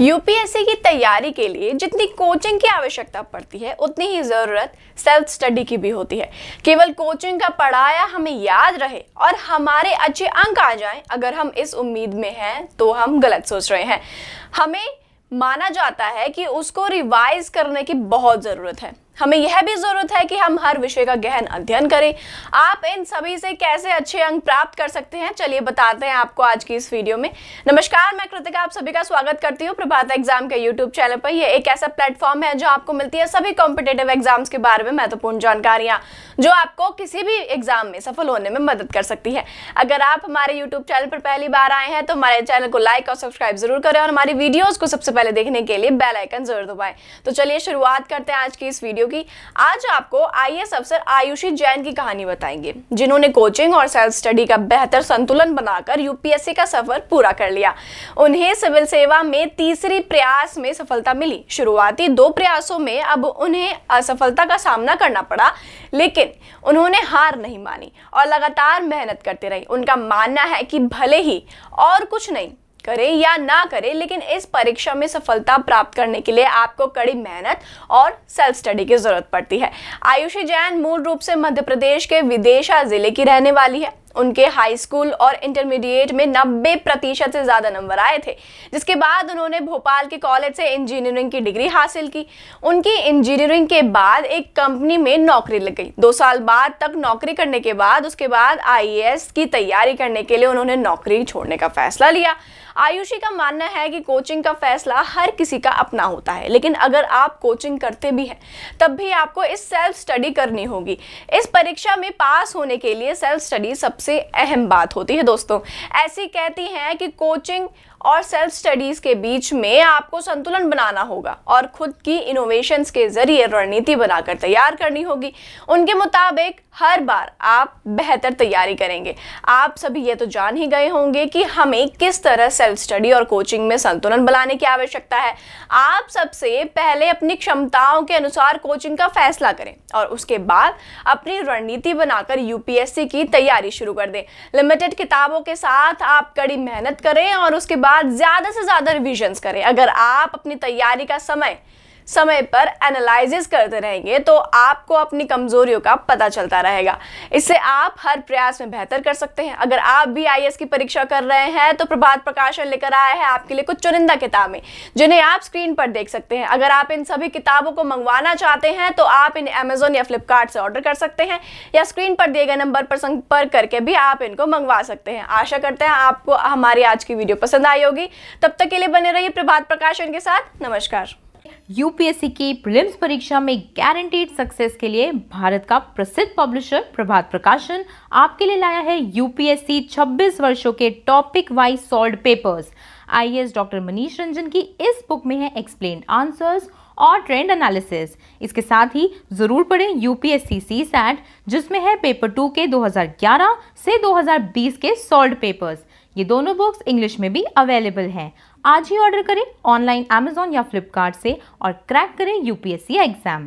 UPSC की तैयारी के लिए जितनी कोचिंग की आवश्यकता पड़ती है उतनी ही ज़रूरत सेल्फ स्टडी की भी होती है केवल कोचिंग का पढ़ाया हमें याद रहे और हमारे अच्छे अंक आ जाएं अगर हम इस उम्मीद में हैं तो हम गलत सोच रहे हैं हमें माना जाता है कि उसको रिवाइज करने की बहुत ज़रूरत है हमें यह भी जरूरत है कि हम हर विषय का गहन अध्ययन करें आप इन सभी से कैसे अच्छे अंक प्राप्त कर सकते हैं चलिए बताते हैं आपको आज की इस वीडियो में नमस्कार मैं कृतिका आप सभी का स्वागत करती हूँ प्रभात एग्जाम के यूट्यूब चैनल पर यह एक ऐसा प्लेटफॉर्म है जो आपको मिलती है सभी कॉम्पिटेटिव एग्जाम्स के बारे में महत्वपूर्ण जानकारियां जो आपको किसी भी एग्जाम में सफल होने में मदद कर सकती है अगर आप हमारे यूट्यूब चैनल पर पहली बार आए हैं तो हमारे चैनल को लाइक और सब्सक्राइब जरूर करें और हमारी वीडियोज को सबसे पहले देखने के लिए बेलाइकन जरूर दबाएं तो चलिए शुरुआत करते हैं आज की इस वीडियो योगी आज आपको आई अफसर आयुषी जैन की कहानी बताएंगे जिन्होंने कोचिंग और सेल्फ स्टडी का बेहतर संतुलन बनाकर यूपीएससी का सफर पूरा कर लिया उन्हें सिविल सेवा में तीसरी प्रयास में सफलता मिली शुरुआती दो प्रयासों में अब उन्हें असफलता का सामना करना पड़ा लेकिन उन्होंने हार नहीं मानी और लगातार मेहनत करते रहे उनका मानना है कि भले ही और कुछ नहीं करे या ना करे लेकिन इस परीक्षा में सफलता प्राप्त करने के लिए आपको कड़ी मेहनत और सेल्फ स्टडी की ज़रूरत पड़ती है आयुषी जैन मूल रूप से मध्य प्रदेश के विदेशा ज़िले की रहने वाली है उनके हाई स्कूल और इंटरमीडिएट में 90 प्रतिशत से ज़्यादा नंबर आए थे जिसके बाद उन्होंने भोपाल के कॉलेज से इंजीनियरिंग की डिग्री हासिल की उनकी इंजीनियरिंग के बाद एक कंपनी में नौकरी लग गई दो साल बाद तक नौकरी करने के बाद उसके बाद आई की तैयारी करने के लिए उन्होंने नौकरी छोड़ने का फैसला लिया आयुषी का मानना है कि कोचिंग का फैसला हर किसी का अपना होता है लेकिन अगर आप कोचिंग करते भी हैं तब भी आपको इस सेल्फ स्टडी करनी होगी इस परीक्षा में पास होने के लिए सेल्फ स्टडी सबसे सबसे अहम बात होती है दोस्तों ऐसी कहती हैं कि कोचिंग और सेल्फ स्टडीज के बीच में आपको संतुलन बनाना होगा और खुद की इनोवेशंस के जरिए रणनीति बनाकर तैयार करनी होगी उनके मुताबिक हर बार आप बेहतर तैयारी करेंगे आप सभी ये तो जान ही गए होंगे कि हमें किस तरह सेल्फ स्टडी और कोचिंग में संतुलन बनाने की आवश्यकता है आप सबसे पहले अपनी क्षमताओं के अनुसार कोचिंग का फैसला करें और उसके बाद अपनी रणनीति बनाकर यूपीएससी की तैयारी शुरू कर दें लिमिटेड किताबों के साथ आप कड़ी मेहनत करें और उसके बाद बाद ज्यादा से ज्यादा रिविजन करें अगर आप अपनी तैयारी का समय समय पर एनालिस करते रहेंगे तो आपको अपनी कमज़ोरियों का पता चलता रहेगा इससे आप हर प्रयास में बेहतर कर सकते हैं अगर आप भी आई की परीक्षा कर रहे हैं तो प्रभात प्रकाशन लेकर आया है आपके लिए कुछ चुनिंदा किताबें जिन्हें आप स्क्रीन पर देख सकते हैं अगर आप इन सभी किताबों को मंगवाना चाहते हैं तो आप इन अमेजोन या फ्लिपकार्ट से ऑर्डर कर सकते हैं या स्क्रीन पर दिए गए नंबर पर संपर्क करके भी आप इनको मंगवा सकते हैं आशा करते हैं आपको हमारी आज की वीडियो पसंद आई होगी तब तक के लिए बने रहिए प्रभात प्रकाशन के साथ नमस्कार यूपीएससी की प्रिलिम्स परीक्षा में गारंटीड सक्सेस के लिए भारत का प्रसिद्ध पब्लिशर प्रभात प्रकाशन आपके लिए लाया है यूपीएससी 26 वर्षों के topic wise solved papers IAS doctor Manish Ranjan की इस बुक में है एक्सप्लेन आंसर्स और ट्रेंड एनालिसिस इसके साथ ही ज़रूर पढ़ें यूपीएससी सी सैट जिसमें है पेपर टू के 2011 से 2020 के सोल्ड पेपर्स ये दोनों बुक्स इंग्लिश में भी अवेलेबल हैं आज ही ऑर्डर करें ऑनलाइन अमेजोन या फ्लिपकार्ट से और क्रैक करें यूपीएससी एग्जाम